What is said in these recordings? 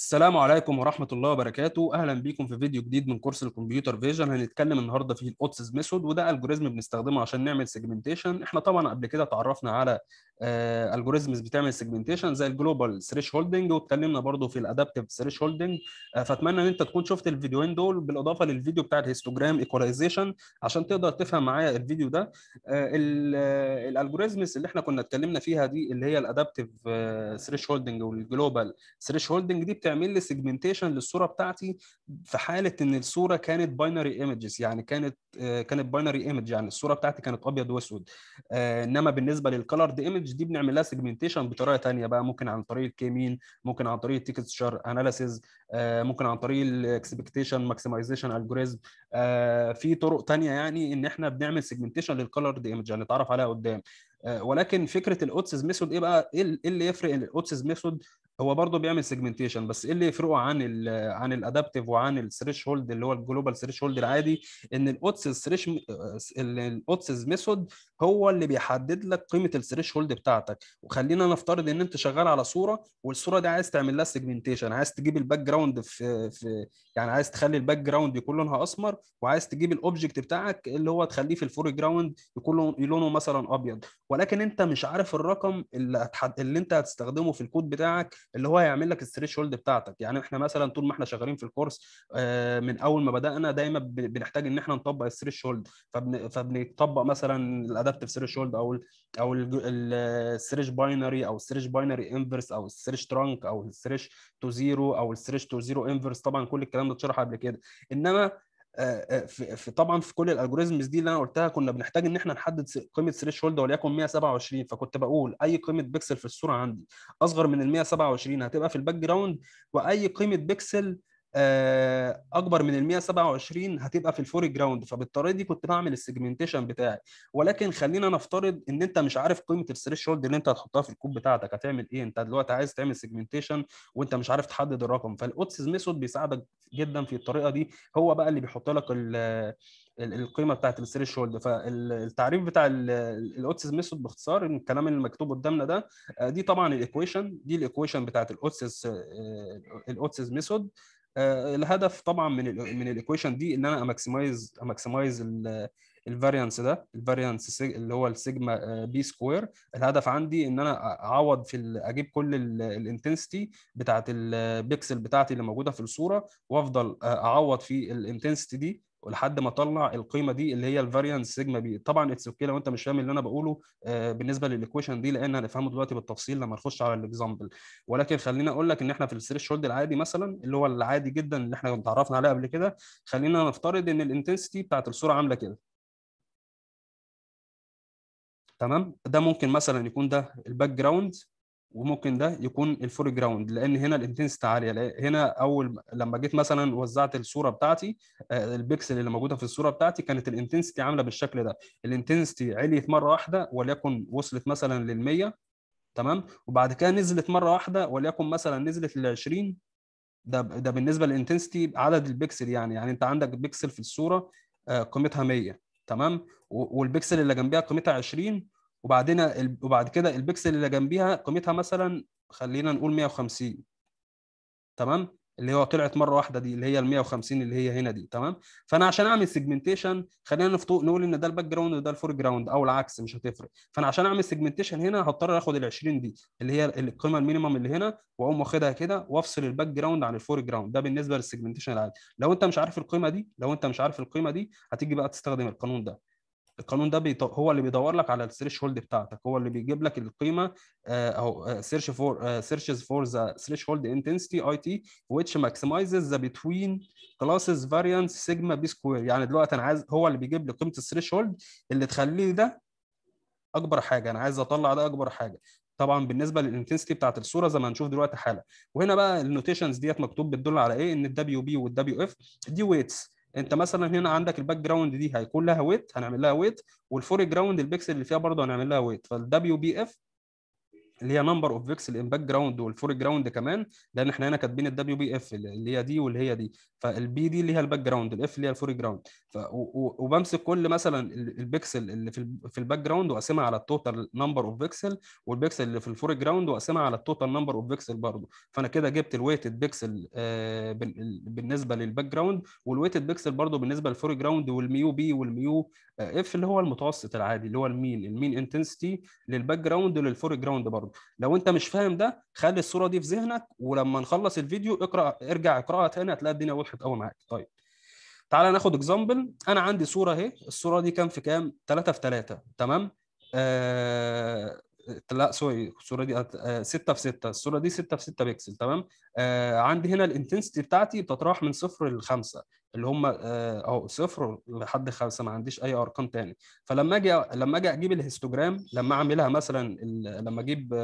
السلام عليكم ورحمة الله وبركاته أهلا بيكم في فيديو جديد من كورس الكمبيوتر فيجن هنتكلم النهاردة فيه الأوتسز ميثود وده الجوريزم بنستخدمه عشان نعمل سيجمنتيشن احنا طبعا قبل كده تعرفنا على الجوريزمز آه، بتعمل سيجمنتيشن زي الجلوبال ثريش هولدنج واتكلمنا برضو في الادابتيف ثريش هولدنج فاتمنى ان انت تكون شفت الفيديوين دول بالاضافه للفيديو بتاع الهيستوجرام ايكولايزيشن عشان تقدر تفهم معايا الفيديو ده آه، الالجوريزمز آه، اللي احنا كنا اتكلمنا فيها دي اللي هي الادابتيف ثريش هولدنج والجلوبال ثريش هولدنج دي تعمل لي سيجمنتيشن للصوره بتاعتي في حاله ان الصوره كانت باينري ايمجز يعني كانت آه، كانت باينري ايمج يعني الصوره بتاعتي كانت ابيض واسود آه، انما بالنسبه دي ايمج دي بنعمل لها سيجمنتيشن بطريقه ثانيه بقى ممكن عن طريق الكيمين ممكن عن طريق التكستشر اناليسيز آه، ممكن عن طريق الاكسبكتيشن ماكسمايزيشن الجوريزم في طرق ثانيه يعني ان احنا بنعمل سيجمنتيشن دي ايمج يعني نتعرف عليها قدام ولكن فكره الاوتسز ميثود ايه بقى ايه, إيه اللي يفرق الاوتسز ميثود هو برضه بيعمل سيجمنتيشن بس ايه اللي يفرقه عن الـ عن الادابتيف وعن الثريش هولد اللي هو الجلوبال ثريش هولد العادي ان الاوتس ثريش الاوتس ميثود هو اللي بيحدد لك قيمه الثريش هولد بتاعتك وخلينا نفترض ان انت شغال على صوره والصوره دي عايز تعمل لها سيجمنتيشن عايز تجيب الباك جراوند في في يعني عايز تخلي الباك جراوند يكون لونها اسمر وعايز تجيب الاوبجكت بتاعك اللي هو تخليه في الفور جراوند يكون لونه مثلا ابيض ولكن انت مش عارف الرقم اللي, اللي انت هتستخدمه في الكود بتاعك اللي هو هيعمل لك الثريشولد هولد بتاعتك يعني احنا مثلا طول ما احنا شغالين في الكورس آه، من اول ما بدانا دايما بنحتاج ان احنا نطبق الثريشولد هولد فبن... فبنطبق مثلا الادابتيف ثريشولد هولد او الـ او الثريش باينري او الثريش باينري انفرس او الثريش ترانك او الثريش تو زيرو او الثريش تو زيرو انفرس طبعا كل الكلام ده اتشرح قبل كده انما آه، آه، في طبعا في كل الالجوريزمز دي اللي انا قلتها كنا بنحتاج ان احنا نحدد قيمه هولد وليكن 127 فكنت بقول اي قيمه بكسل في الصوره عندي اصغر من ال 127 هتبقى في الباك جراوند واي قيمه بكسل آه، اكبر من ال 127 هتبقى في الفوري جراوند فبالطريقه دي كنت بعمل السيجمنتيشن بتاعي ولكن خلينا نفترض ان انت مش عارف قيمه الثريش هولد اللي انت هتحطها في الكوب بتاعتك هتعمل ايه انت دلوقتي عايز تعمل سيجمنتيشن وانت مش عارف تحدد الرقم فالاوتسز ميثود بيساعدك جدا في الطريقه دي هو بقى اللي بيحط لك القيمه بتاعت الثريش هولد فالتعريف بتاع الاوتسز ميثود باختصار الكلام اللي مكتوب قدامنا ده آه، دي طبعا الايكويشن دي الايكويشن بتاعت الاوتسز الاوتسز ميثود آه، الهدف طبعا من الـ من الايكويشن دي ان انا اماكسمايز اماكسمايز الفاريانس ده الفاريانس اللي هو السيجما بي آه، سكوير الهدف عندي ان انا اعوض في اجيب كل الانتنسيتي بتاعه البيكسل بتاعتي اللي موجوده في الصوره وافضل آه، اعوض في الانتنسيتي دي ولحد ما اطلع القيمه دي اللي هي الفاريانس سيجما بي طبعا اتس اوكي لو انت مش فاهم اللي انا بقوله آه، بالنسبه للايكويشن دي لان هنفهمه دلوقتي بالتفصيل لما نخش على الاكزامبل ولكن خلينا اقول لك ان احنا في الستريس هولد العادي مثلا اللي هو العادي جدا اللي احنا اتعرفنا عليه قبل كده خلينا نفترض ان الانتنسيتي بتاعت الصوره عامله كده تمام ده ممكن مثلا يكون ده الباك جراوند وممكن ده يكون الفور جراوند لان هنا الانتنستي عاليه هنا اول لما جيت مثلا وزعت الصوره بتاعتي آه، البكسل اللي موجوده في الصوره بتاعتي كانت الانتنسيتي عامله بالشكل ده الانتنسيتي عليت مره واحده وليكن وصلت مثلا لل100 تمام وبعد كده نزلت مره واحده وليكن مثلا نزلت لل20 ده ده بالنسبه للانتنسيتي عدد البكسل يعني يعني انت عندك بكسل في الصوره آه، قيمتها 100 تمام والبكسل اللي جنبها قيمتها 20 وبعدين وبعد كده البكسل اللي جنبيها قيمتها مثلا خلينا نقول 150 تمام اللي هو طلعت مره واحده دي اللي هي ال 150 اللي هي هنا دي تمام فانا عشان اعمل سيجمنتيشن خلينا نفطق نقول ان ده الباك جراوند وده الفور جراوند او العكس مش هتفرق فانا عشان اعمل سيجمنتيشن هنا هضطر اخد ال 20 دي اللي هي القيمه المينيمم اللي هنا واقوم واخدها كده وافصل الباك جراوند عن الفور جراوند ده بالنسبه للسيجمنتيشن العادي لو انت مش عارف القيمه دي لو انت مش عارف القيمه دي هتيجي بقى تستخدم القانون ده القانون ده بيط... هو اللي بيدور لك على الثريش هولد بتاعتك هو اللي بيجيب لك القيمه او سيرش فور سيرشز فور ذا ثريش هولد انتنسيتي اي تي ويتش ماكسمايزز ذا بتوين كلاسز فاريانس سيجما بي سكوير يعني دلوقتي انا عايز هو اللي بيجيب لي قيمه الثريش هولد اللي تخليه ده اكبر حاجه انا عايز اطلع ده اكبر حاجه طبعا بالنسبه للانتنسيتي بتاعت الصوره زي ما هنشوف دلوقتي حالا وهنا بقى النوتيشنز ديت مكتوب بتدل على ايه ان الدبليو بي والدبليو اف دي ويتس انت مثلا هنا عندك الباك جراوند دي هيكون لها ويت هنعمل لها ويت والفور جراوند البيكسل اللي فيها برضه هنعمل لها ويت فالدبليو بي اف اللي هي نمبر اوف بيكسل ان باك جراوند والفور جراوند كمان لان احنا هنا كاتبين الدبليو بي اف اللي هي دي واللي هي دي فالبي دي اللي هي الباك جراوند الاف اللي هي الفور جراوند وبمسك كل مثلا البيكسل اللي في في الباك جراوند واقسمها على التوتال نمبر اوف بيكسل والبيكسل اللي في الفور جراوند واقسمها على التوتال نمبر اوف بيكسل برضه فانا كده جبت الويتد آه، بيكسل بالنسبه للباك جراوند والويتد بيكسل برضه بالنسبه للفور جراوند والميو بي والميو اف اللي هو المتوسط العادي اللي هو المين المين انتنسيتي للباك جراوند وللفور جراوند برضه برضه لو انت مش فاهم ده خلي الصوره دي في ذهنك ولما نخلص الفيديو اقرا ارجع اقراها تاني هتلاقي الدنيا وضحت قوي معاك طيب تعالى ناخد اكزامبل انا عندي صوره اهي الصوره دي كام في كام 3 في 3 تمام آه لا سوري الصوره دي 6 آه، في 6 الصوره دي 6 في 6 بكسل تمام آه، عندي هنا الانتنسيتي بتاعتي بتتراوح من صفر لخمسه اللي هم آه، اهو صفر لحد خمسه ما عنديش اي ارقام ثاني فلما اجي لما اجي اجيب الهيستوجرام لما اعملها مثلا لما اجيب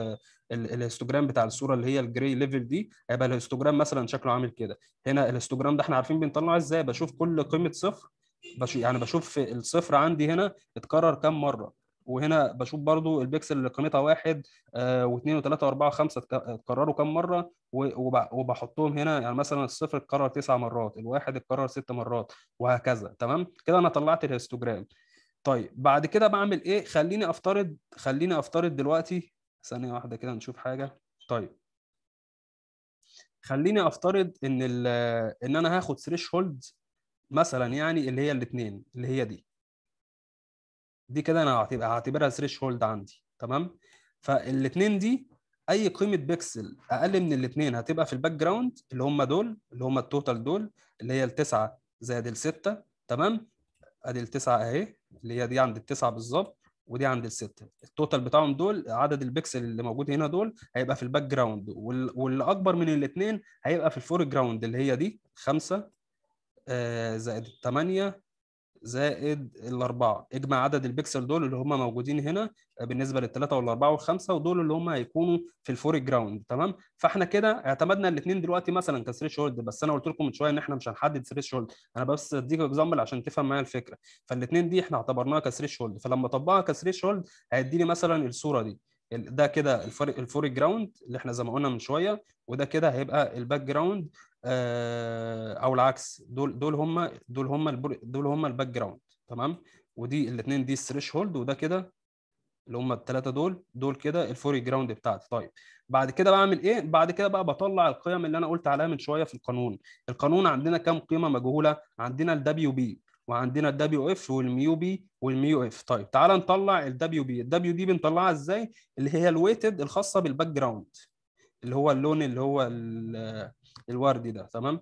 الهيستوجرام بتاع الصوره اللي هي الجري ليفل دي هيبقى الهيستوجرام مثلا شكله عامل كده هنا الهيستوجرام ده احنا عارفين بنطلعه ازاي بشوف كل قيمه صفر بشوف يعني بشوف الصفر عندي هنا اتكرر كام مره وهنا بشوف برضو البكسل اللي قيمتها واحد آه، واثنين وثلاثة وأربعة وخمسة اتكرروا كم مرة وبحطهم هنا يعني مثلا الصفر اتكرر تسع مرات الواحد اتكرر ست مرات وهكذا تمام كده أنا طلعت الهيستوجرام طيب بعد كده بعمل إيه خليني أفترض خليني أفترض دلوقتي ثانية واحدة كده نشوف حاجة طيب خليني أفترض إن إن أنا هاخد ثريش هولد مثلا يعني اللي هي الاثنين اللي هي دي دي كده انا هتبقى هعتبرها ثريش هولد عندي تمام فالاثنين دي اي قيمه بيكسل اقل من الاثنين هتبقى في الباك جراوند اللي هم دول اللي هم التوتال دول اللي هي التسعه زائد السته تمام ادي التسعه اهي اللي هي دي عند التسعه بالظبط ودي عند السته التوتال بتاعهم دول عدد البكسل اللي موجود هنا دول هيبقى في الباك جراوند واللي اكبر من الاثنين هيبقى في الفور جراوند اللي هي دي 5 آه، زائد 8 زائد الاربعه اجمع عدد البكسل دول اللي هم موجودين هنا آه، بالنسبه للثلاثه والاربعه والخمسه ودول اللي هم هيكونوا في الفور جراوند تمام فاحنا كده اعتمدنا الاثنين دلوقتي مثلا كثريش هولد بس انا قلت لكم من شويه ان احنا مش هنحدد ثريش هولد انا بس اديك اكزامبل عشان تفهم معايا الفكره فالاثنين دي احنا اعتبرناها كثريش هولد فلما اطبقها كثريش هولد هيدي لي مثلا الصوره دي ده كده الفور جراوند اللي احنا زي ما قلنا من شويه وده كده هيبقى الباك جراوند آه، او العكس دول دول هم دول هم دول هم الباك جراوند تمام ودي الاثنين دي الثريش هولد وده كده اللي هم الثلاثه دول دول كده الفوري جراوند بتاعتي طيب بعد كده بعمل ايه بعد كده بقى بطلع القيم اللي انا قلت عليها من شويه في القانون القانون عندنا كام قيمه مجهوله عندنا الدبليو بي وعندنا الدبليو اف والميو بي والميو اف طيب تعال نطلع الدبليو بي الدبليو دي بنطلعها ازاي اللي هي الويتد الخاصه بالباك جراوند اللي هو اللون اللي هو الوردي ده تمام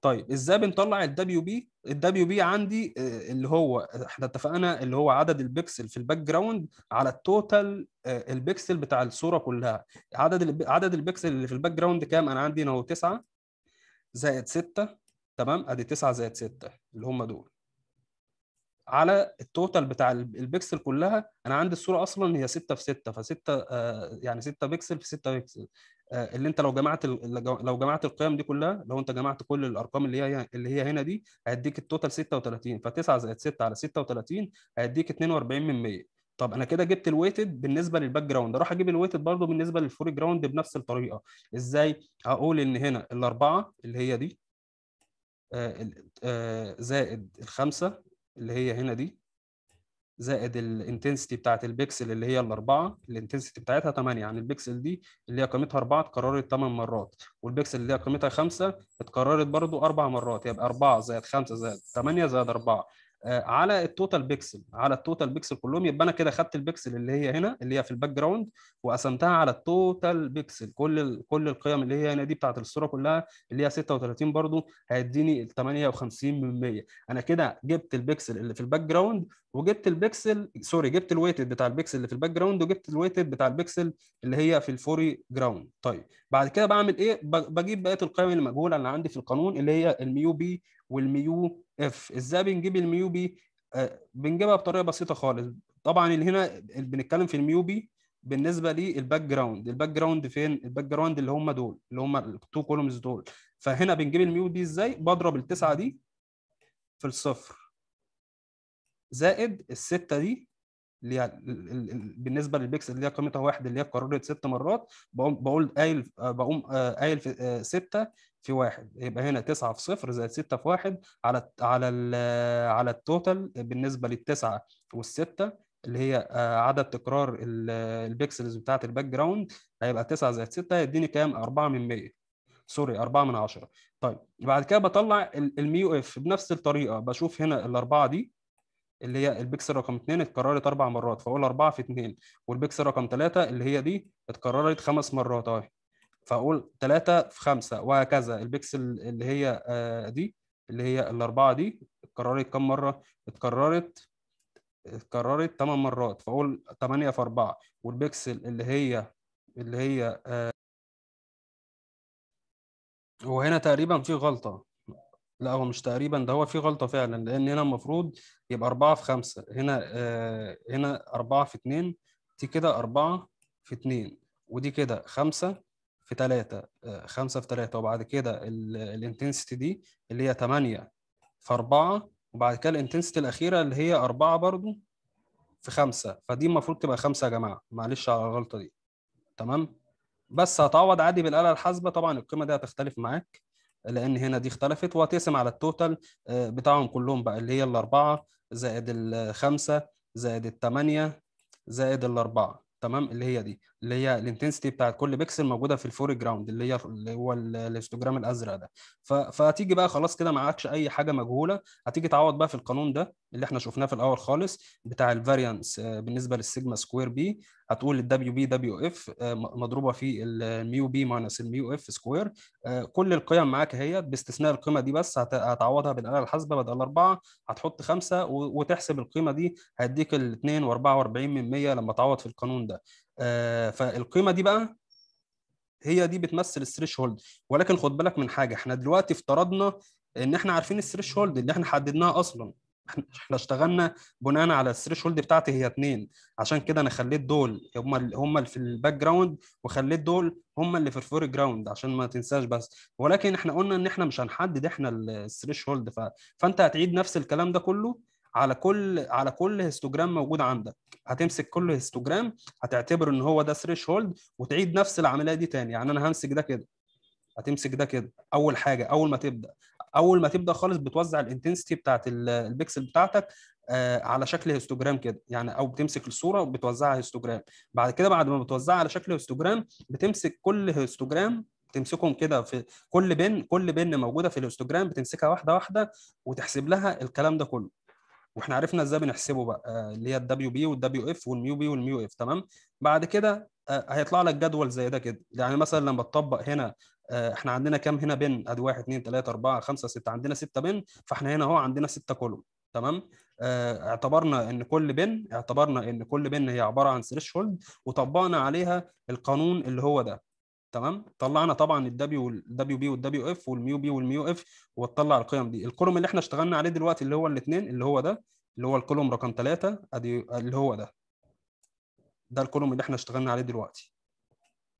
طيب ازاي بنطلع الدبليو بي الدبليو بي عندي آه، اللي هو احنا اتفقنا اللي هو عدد البكسل في الباك جراوند على التوتال آه، البكسل بتاع الصوره كلها عدد عدد البكسل اللي في الباك جراوند كام انا عندي هنا هو 9 زائد 6 تمام ادي 9 زائد 6 اللي هم دول على التوتال بتاع البكسل كلها انا عندي الصوره اصلا هي 6 في 6 ف 6 يعني 6 بكسل في 6 بكسل آه، اللي انت لو جمعت لو جمعت القيم دي كلها لو انت جمعت كل الارقام اللي هي اللي هي هنا دي هيديك التوتال 36 ف9 زائد 6 على 36 هيديك 42 من 100 طب انا كده جبت الويتد بالنسبه للباك جراوند اروح اجيب الويتد برضو بالنسبه للفور جراوند بنفس الطريقه ازاي هقول ان هنا الاربعه اللي هي دي آه، آه، زائد الخمسه اللي هي هنا دي زائد الانتنسيتي بتاعت البكسل اللي هي الاربعه الانتنسيتي بتاعتها 8 يعني البكسل دي اللي هي قيمتها 4 اتكررت 8 مرات والبكسل اللي هي قيمتها 5 اتكررت برضو 4 مرات يبقى 4 زائد 5 زائد 8 زائد 4 آه، على التوتال بيكسل على التوتال بيكسل كلهم يبقى انا كده خدت البيكسل اللي هي هنا اللي هي في الباك جراوند وقسمتها على التوتال بيكسل كل ال... كل القيم اللي هي هنا دي بتاعت الصوره كلها اللي هي 36 برضو هيديني 58% انا كده جبت البيكسل اللي في الباك جراوند وجبت البيكسل سوري جبت الويتد بتاع البيكسل اللي في الباك جراوند وجبت الويتد بتاع البيكسل اللي هي في الفوري جراوند طيب بعد كده بعمل ايه بجيب بقيه القيم المجهوله اللي عندي في القانون اللي هي الميو بي والميو اف ازاي بنجيب الميوبي آه، بنجيبها بطريقه بسيطه خالص طبعا اللي هنا بنتكلم في الميوبي بالنسبه للباك جراوند الباك جراوند فين الباك جراوند اللي هم دول اللي هم التو كولومز دول فهنا بنجيب الميوبي ازاي بضرب التسعه دي في الصفر زائد السته دي اللي هي بالنسبه للبيكسل اللي هي قيمتها واحد اللي هي اتكررت ست مرات بقوم بقول قايل آه، بقوم آه، قايل في آه، سته في واحد يبقى هنا تسعه في صفر زائد سته في واحد على على على التوتال بالنسبه للتسعه والسته اللي هي عدد تكرار البيكسلز بتاعه الباك جراوند هيبقى 9 زائد 6 هيديني كام 4 من 100 سوري 4 من 10 طيب بعد كده بطلع الميو اف بنفس الطريقه بشوف هنا الاربعه دي اللي هي البكسل رقم 2 اتكررت اربع مرات فاقول 4 في 2 والبكسل رقم 3 اللي هي دي اتكررت خمس مرات اهي فاقول 3 في 5 وهكذا البكسل اللي هي آه، دي اللي هي الاربعه دي اتكررت كم مره اتكررت اتكررت 8 مرات فاقول 8 في 4 والبكسل اللي هي اللي هي آه، وهنا تقريبا في غلطه لا هو مش تقريبا ده هو في غلطه فعلا لان هنا المفروض يبقى 4 في 5 هنا آه هنا 4 في 2 دي كده 4 في 2 ودي كده 5 في 3 5 آه، في 3 وبعد كده الانتنسيتي دي اللي هي 8 في 4 وبعد كده الانتنسيتي الاخيره اللي هي 4 برضو في 5 فدي المفروض تبقى 5 يا جماعه معلش على الغلطه دي تمام بس هتعوض عادي بالاله الحاسبه طبعا القيمه دي هتختلف معاك لان هنا دي اختلفت وهتقسم على التوتال آه، بتاعهم كلهم بقى اللي هي الاربعه زائد الخمسه زائد الثمانيه زائد الاربعه تمام اللي هي دي اللي هي الانتنسيتي بتاعت كل بيكسل موجوده في الفور جراوند اللي هي اللي هو الهيستوجرام الازرق ده فهتيجي بقى خلاص كده ما عادش اي حاجه مجهوله هتيجي تعوض بقى في القانون ده اللي احنا شفناه في الاول خالص بتاع الفاريانس آه، بالنسبه للسيجما سكوير بي هتقول الدبليو بي دبليو اف مضروبه في الميو بي ماينس الميو اف سكوير كل القيم معاك هي باستثناء القيمه دي بس هتعوضها بالاله الحاسبه بدل اربعه هتحط خمسه وتحسب القيمه دي هيديك ال 2.44% لما تعوض في القانون ده آه، فالقيمه دي بقى هي دي بتمثل الثريش هولد ولكن خد بالك من حاجه احنا دلوقتي افترضنا ان احنا عارفين الثريش هولد اللي احنا حددناها اصلا احنا اشتغلنا بناء على الثريشولد بتاعتي هي اتنين عشان كده انا خليت دول هم اللي هم اللي في الباك جراوند وخليت دول هم اللي في الفور جراوند عشان ما تنساش بس ولكن احنا قلنا ان احنا مش هنحدد احنا الثريشولد ف... فانت هتعيد نفس الكلام ده كله على كل على كل هيستوجرام موجود عندك هتمسك كل هيستوجرام هتعتبر ان هو ده ثريشولد وتعيد نفس العمليه دي تاني يعني انا همسك ده كده هتمسك ده كده اول حاجه اول ما تبدا اول ما تبدا خالص بتوزع الانتنسيتي بتاعت البكسل بتاعتك آه، على شكل هيستوجرام كده يعني او بتمسك الصوره وبتوزعها هيستوجرام بعد كده بعد ما بتوزعها على شكل هيستوجرام بتمسك كل هيستوجرام تمسكهم كده في كل بن كل بن موجوده في الهيستوجرام بتمسكها واحده واحده وتحسب لها الكلام ده كله واحنا عرفنا ازاي بنحسبه بقى آه، اللي هي الدبليو بي والدبليو اف والميو بي والميو اف تمام بعد كده آه، هيطلع لك جدول زي ده كده يعني مثلا لما تطبق هنا آه، احنا عندنا كام هنا بن ادي 1 2 3 4 5 6 عندنا 6 بن فاحنا هنا اهو عندنا 6 كولوم تمام اه اعتبرنا ان كل بن اعتبرنا ان كل بن هي عباره عن ثريشولد وطبقنا عليها القانون اللي هو ده تمام طلعنا طبعا الدبليو والدبليو بي والدبليو اف والميو بي والميو اف وطلع القيم دي الكولوم اللي احنا اشتغلنا عليه دلوقتي اللي هو الاثنين اللي هو ده اللي هو الكولوم رقم 3 ادي اللي هو ده ده الكولوم اللي احنا اشتغلنا عليه دلوقتي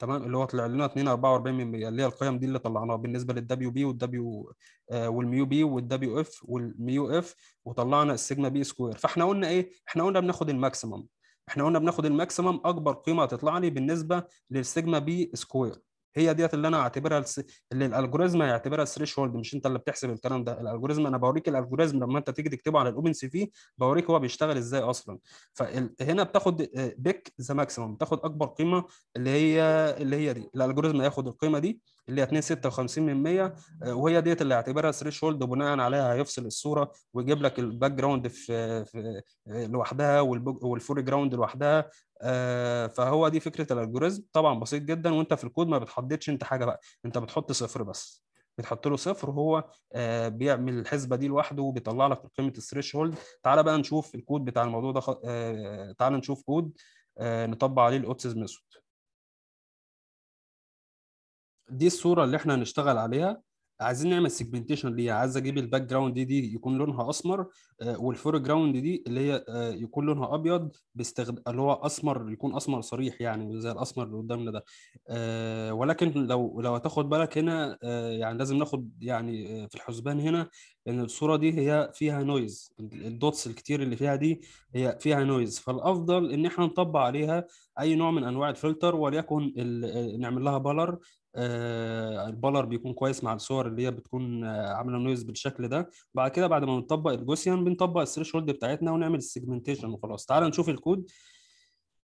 تمام اللي هو طلع لنا 2 من اللي هي القيم دي اللي طلعناها بالنسبه للدبليو بي والدبليو آه، والميو بي والدبليو اف والميو اف وطلعنا السيجما بي سكوير فاحنا قلنا ايه احنا قلنا بناخد الماكسيمم احنا قلنا بناخد الماكسيمم اكبر قيمه هتطلع لي بالنسبه للسيجما بي سكوير هي ديت اللي انا اعتبرها الس... اللي الالجوريزم هيعتبرها هولد مش انت اللي بتحسب الكلام ده الالجوريزم انا بوريك الالجوريزم لما انت تيجي تكتبه على الاوبن سي في بوريك هو بيشتغل ازاي اصلا فهنا بتاخد بيك ذا ماكسيمم بتاخد اكبر قيمه اللي هي اللي هي دي الالجوريزم هياخد القيمه دي اللي هي 2.56% آه، وهي ديت اللي اعتبرها ثريشولد بناء وبناء عليها هيفصل الصوره ويجيب لك الباك جراوند في, في آه، لوحدها والفور جراوند لوحدها آه، فهو دي فكره الالجوريزم طبعا بسيط جدا وانت في الكود ما بتحددش انت حاجه بقى انت بتحط صفر بس بتحط له صفر وهو بيعمل الحسبه دي لوحده وبيطلع لك قيمه الثريشولد تعال بقى نشوف الكود بتاع الموضوع ده تعال نشوف كود نطبق عليه الاوتسز ميثود دي الصوره اللي احنا هنشتغل عليها عايزين نعمل سيجمنتيشن ليها عايز اجيب الباك جراوند دي يكون لونها اسمر آه، والفور جراوند دي اللي هي آه، يكون لونها ابيض باستخدام اللي هو اسمر يكون اسمر صريح يعني زي الاسمر اللي قدامنا ده آه، ولكن لو لو هتاخد بالك هنا يعني لازم ناخد يعني في الحسبان هنا ان الصوره دي هي فيها نويز الدوتس الكتير اللي فيها دي هي فيها نويز فالافضل ان احنا نطبق عليها اي نوع من انواع الفلتر وليكن نعمل لها بالر آه، البلر بيكون كويس مع الصور اللي هي بتكون آه، عامله نويز بالشكل ده بعد كده بعد ما نطبق الجوسيان بنطبق الثريشولد بتاعتنا ونعمل السيجمنتيشن وخلاص تعال نشوف الكود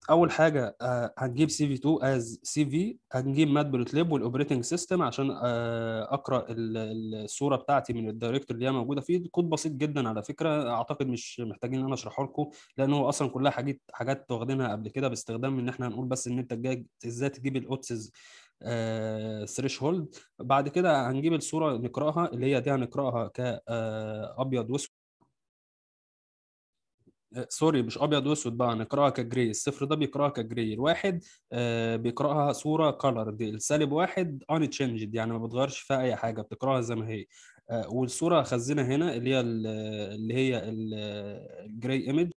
اول حاجه آه، هنجيب سي في 2 از سي في هنجيب مات ليب والاوبريتنج سيستم عشان اقرا الصوره بتاعتي من الدايركتور اللي هي موجوده فيه الكود بسيط جدا على فكره اعتقد مش محتاجين ان انا اشرحه لكم لان هو اصلا كلها حاجات حاجات واخدينها قبل كده باستخدام ان احنا هنقول بس ان انت ازاي تجيب الاوتسز ثريشولد آه، بعد كده هنجيب الصوره نقراها اللي هي دي هنقراها كابيض آه، واسود سوري آه، مش ابيض واسود بقى نقراها كجري الصفر ده بيقراها كجري الواحد بيقراها صوره دي السالب واحد ان تشينجد يعني ما بتغيرش فيها اي حاجه بتقراها زي ما هي والصوره خزينه هنا اللي هي اللي هي الجري ايمج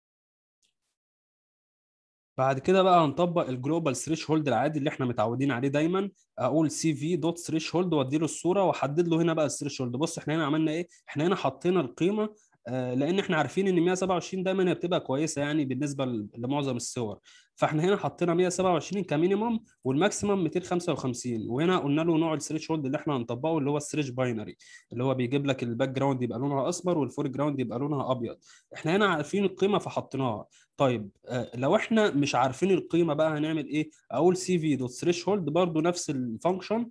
بعد كده بقى هنطبق الجلوبال ثريش هولد العادي اللي احنا متعودين عليه دايما اقول سي في دوت ثريش هولد وادي له الصوره واحدد له هنا بقى الثريش هولد بص احنا هنا عملنا ايه احنا هنا حطينا القيمه آه، لان احنا عارفين ان 127 دايما هي بتبقى كويسه يعني بالنسبه لمعظم الصور فاحنا هنا حطينا 127 كمينيمم والماكسيمم 255 وهنا قلنا له نوع الثريش هولد اللي احنا هنطبقه اللي هو الثريش باينري اللي هو بيجيب لك الباك جراوند يبقى لونها اصفر والفور جراوند يبقى لونها ابيض احنا هنا عارفين القيمه فحطيناها طيب آه، لو احنا مش عارفين القيمه بقى هنعمل ايه اقول سي في دوت ثريشولد برضو نفس الفانكشن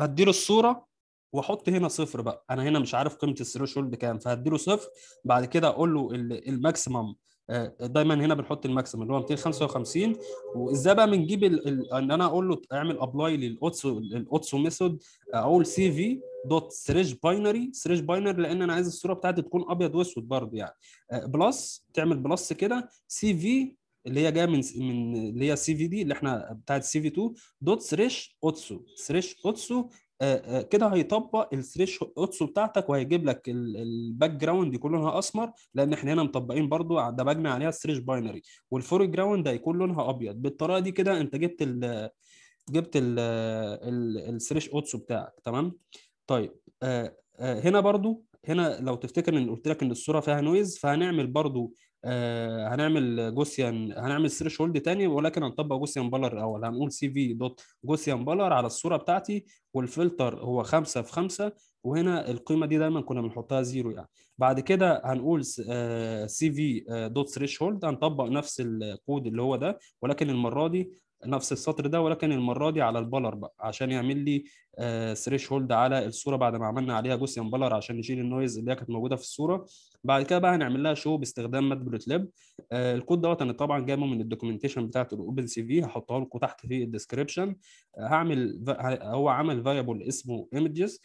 له الصوره واحط هنا صفر بقى انا هنا مش عارف قيمه الثريشولد كام فهديله صفر بعد كده اقول له الماكسيمم آه، دايما هنا بنحط الماكسيمم اللي هو 255 وازاي بقى بنجيب ان انا اقول له اعمل ابلاي للاوتسو الاوتسو ميثود اقول سي في دوت سريج باينري سريج باينري لان انا عايز الصوره بتاعتي تكون ابيض واسود برضه يعني بلس آه، تعمل بلس كده سي في اللي هي جايه من من اللي هي سي في دي اللي احنا بتاعت سي في 2 دوت سريش اوتسو سريش اوتسو آه، آه، كده هيطبق الثريش اوتسو بتاعتك وهيجيب لك الباك جراوند يكون لونها اسمر لان احنا هنا مطبقين برضو دبجنا عليها الثريش باينري والفور جراوند هيكون لونها ابيض بالطريقه دي كده انت جبت الـ جبت الثريش اوتسو بتاعك تمام طيب آه، هنا برضو هنا لو تفتكر ان قلت لك ان الصوره فيها نويز فهنعمل برضو آه، هنعمل جوسيان هنعمل ثريش هولد تاني ولكن هنطبق جوسيان بالر الاول هنقول سي في دوت جوسيان بالر على الصوره بتاعتي والفلتر هو 5 في 5 وهنا القيمه دي دايما كنا بنحطها زيرو يعني بعد كده هنقول سي في دوت ثريش هولد هنطبق نفس الكود اللي هو ده ولكن المره دي نفس السطر ده ولكن المره دي على البلر بقى عشان يعمل لي ثريش آه، هولد على الصوره بعد ما عملنا عليها جوسيان بلر عشان نشيل النويز اللي هي كانت موجوده في الصوره بعد كده بقى هنعمل لها شو باستخدام مات بلوت لاب آه، الكود دوت انا طبعا جايبه من الدوكيومنتيشن بتاعت الاوبن سي في هحطها لكم تحت في الديسكربشن آه، هعمل هو عمل فاريبل اسمه ايمجز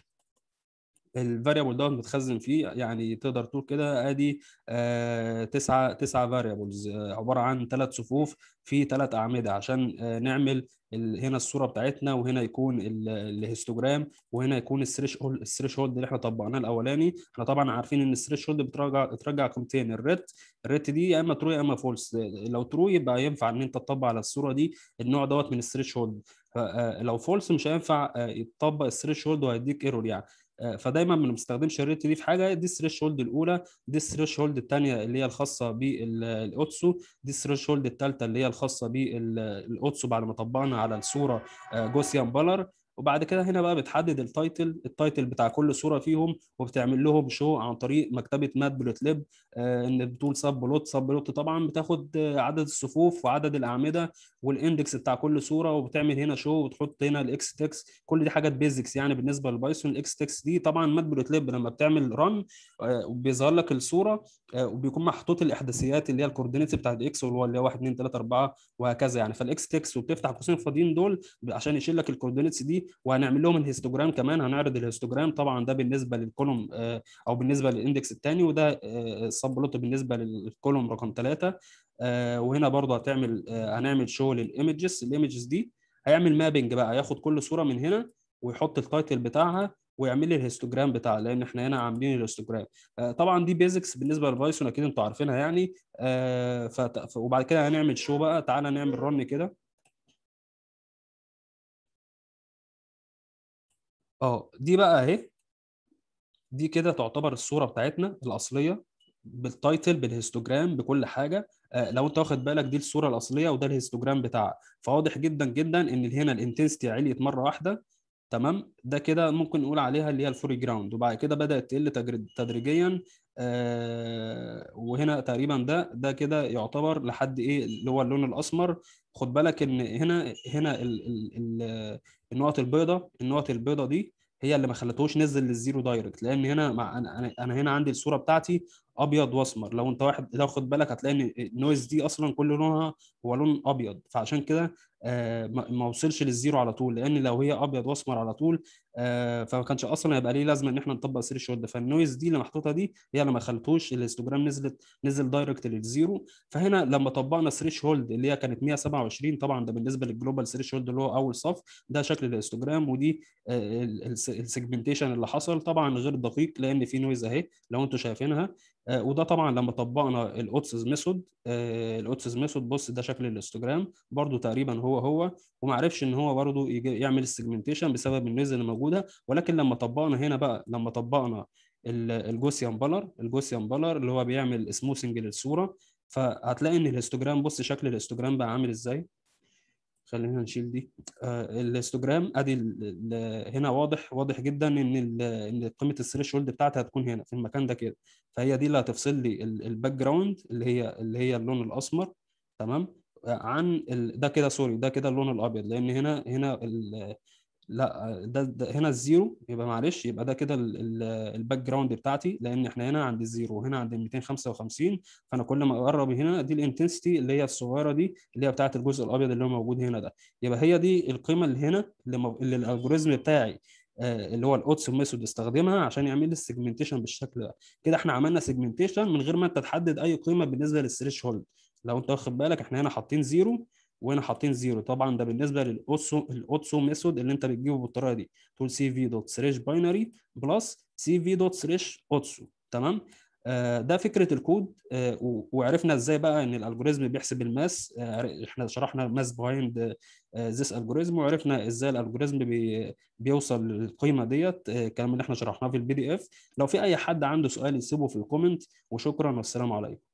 الفاريبل دوت متخزن فيه يعني تقدر تقول كده ادي آه، تسعة تسعة فاريبلز آه، عباره عن ثلاث صفوف في ثلاث اعمده عشان آه، نعمل هنا الصوره بتاعتنا وهنا يكون الهيستوجرام وهنا يكون الثريش هولد الثريش هولد اللي احنا طبقناه الاولاني احنا طبعا عارفين ان الثريش هولد بترجع ترجع قيمتين الريت الريت دي يا اما ترو يا اما فولس لو ترو يبقى ينفع ان انت تطبق على الصوره دي النوع دوت من الثريش هولد لو فولس مش هينفع يتطبق الثريش هولد وهيديك ايرور يعني آه، فدايما ما بنستخدمش الريت دي في حاجه دي هولد الاولى دي هولد الثانيه اللي هي الخاصه بالاوتسو دي هولد الثالثه اللي هي الخاصه بالاوتسو بعد ما طبقنا على الصوره آه، جوسيان بالر وبعد كده هنا بقى بتحدد التايتل التايتل بتاع كل صوره فيهم وبتعمل لهم شو عن طريق مكتبه مات بلوت ليب آه ان بتقول سب بلوت سب بلوت طبعا بتاخد آه، عدد الصفوف وعدد الاعمده والاندكس بتاع كل صوره وبتعمل هنا شو وتحط هنا الاكس تكس كل دي حاجات بيزكس يعني بالنسبه للبايثون الاكس تكس دي طبعا مات بلوت ليب لما بتعمل رن آه بيظهر لك الصوره آه وبيكون محطوط الاحداثيات اللي هي الكوردينيتس بتاعت الاكس اللي هو 1 2 3 4 وهكذا يعني فالاكس تكس وبتفتح قوسين فاضيين دول عشان يشيل لك الكوردينيتس دي وهنعمل لهم الهيستوجرام كمان هنعرض الهيستوجرام طبعا ده بالنسبه للكولوم آه، او بالنسبه للاندكس الثاني وده السب آه، بلوت آه، بالنسبه للكولوم رقم ثلاثه وهنا برضه هتعمل هنعمل شو للايمجز الايمجز دي هيعمل مابنج بقى هياخد كل صوره من هنا ويحط التايتل بتاعها ويعمل لي الهيستوجرام بتاعها لان احنا هنا عاملين الهيستوجرام طبعا دي بيزكس بالنسبه للبايثون اكيد انتوا عارفينها يعني وبعد كده هنعمل شو بقى تعالى نعمل رن كده اه دي بقى اهي دي كده تعتبر الصوره بتاعتنا الاصليه بالتايتل بالهيستوجرام بكل حاجه آه لو انت واخد بالك دي الصوره الاصليه وده الهيستوجرام بتاعها فواضح جدا جدا ان هنا الانتنستي عليت مره واحده تمام ده كده ممكن نقول عليها اللي هي الفوري جراوند وبعد كده بدات تقل تدريجيا آه وهنا تقريبا ده ده كده يعتبر لحد ايه اللي هو اللون الاسمر خد بالك ان هنا هنا النقط البيضاء النقط البيضاء دي هي اللي ما خلتهوش نزل للزيرو دايركت لان هنا مع انا انا هنا عندي الصوره بتاعتي ابيض واسمر لو انت واحد لو خد بالك هتلاقي ان النويز دي اصلا كل لونها هو لون ابيض فعشان كده آه، ما وصلش للزيرو على طول لان لو هي ابيض واسمر على طول آه، فما كانش اصلا هيبقى ليه لازمه ان احنا نطبق سير الشوت ده فالنويز دي اللي محطوطه دي هي اللي ما خلتوش الهيستوجرام نزلت نزل دايركت للزيرو فهنا لما طبقنا سريش هولد اللي هي كانت 127 طبعا ده بالنسبه للجلوبال سريش هولد اللي هو اول صف ده شكل الهيستوجرام ودي آه، السيجمنتيشن اللي حصل طبعا غير دقيق لان في نويز اهي لو انتم شايفينها آه، وده طبعا لما طبقنا الاوتسز ميثود آه، الاوتسز ميثود بص ده شكل الاستوجرام برده تقريبا هو هو وما عرفش ان هو برده يعمل سيجمنتيشن بسبب النيز اللي موجوده ولكن لما طبقنا هنا بقى لما طبقنا الجوسيان بالر الجوسيان بالر اللي هو بيعمل سموثنج للصوره فهتلاقي ان الهيستوجرام بص شكل الهيستوجرام بقى عامل ازاي خلينا نشيل دي آه، الهيستوجرام ادي هنا واضح واضح جدا ان ان قيمه الثريشولد بتاعتي هتكون هنا في المكان ده كده فهي دي اللي هتفصل لي الباك جراوند اللي هي اللي هي اللون الاسمر تمام آه، عن ده كده سوري ده كده اللون الابيض لان هنا هنا لا ده, ده هنا الزيرو يبقى معلش يبقى ده كده الباك جراوند بتاعتي لان احنا هنا عند الزيرو وهنا عند 255 فانا كل ما اقرب هنا دي الانتنسيتي اللي هي الصغيره دي اللي هي بتاعت الجزء الابيض اللي هو موجود هنا ده يبقى هي دي القيمه اللي هنا اللي الالجوريزم بتاعي آه، اللي هو الاوتس ميثود استخدمها عشان يعمل لي السيجمنتيشن بالشكل ده كده احنا عملنا سيجمنتيشن من غير ما انت تحدد اي قيمه بالنسبه للثريش هولد لو انت واخد بالك احنا هنا حاطين زيرو وهنا حاطين زيرو طبعا ده بالنسبه للاوتسو الاوتسو ميثود اللي انت بتجيبه بالطريقه دي تقول سي في دوت سريش باينري بلس سي في دوت سريش اوتسو تمام آه، ده فكره الكود آه، وعرفنا ازاي بقى ان الالجوريزم بيحسب الماس آه، احنا شرحنا ماس بايند ذيس الجوريزم وعرفنا ازاي الالجوريزم بيوصل للقيمه ديت الكلام اللي احنا شرحناه في البي دي اف لو في اي حد عنده سؤال يسيبه في الكومنت وشكرا والسلام عليكم